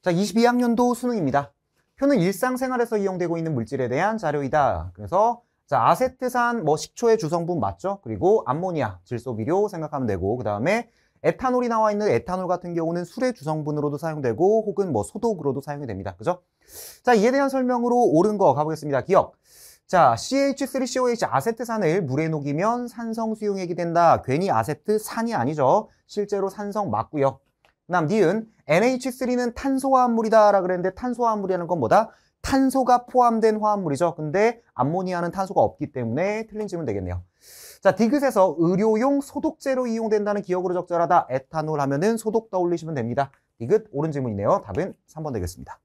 자, 22학년도 수능입니다. 표는 일상생활에서 이용되고 있는 물질에 대한 자료이다. 그래서 자, 아세트산 뭐 식초의 주성분 맞죠? 그리고 암모니아, 질소 비료 생각하면 되고 그다음에 에탄올이 나와 있는 에탄올 같은 경우는 술의 주성분으로도 사용되고 혹은 뭐 소독으로도 사용이 됩니다. 그죠? 자, 이에 대한 설명으로 옳은 거 가보겠습니다. 기억. 자, CH3COH 아세트산을 물에 녹이면 산성 수용액이 된다. 괜히 아세트산이 아니죠. 실제로 산성 맞고요. 다음 니은 NH3는 탄소화합물이다 라고 그랬는데 탄소화합물이라는 건 뭐다? 탄소가 포함된 화합물이죠. 근데 암모니아는 탄소가 없기 때문에 틀린 질문 되겠네요. 자, 디귿에서 의료용 소독제로 이용된다는 기억으로 적절하다. 에탄올 하면은 소독 떠올리시면 됩니다. 디귿 옳은 질문이네요. 답은 3번 되겠습니다.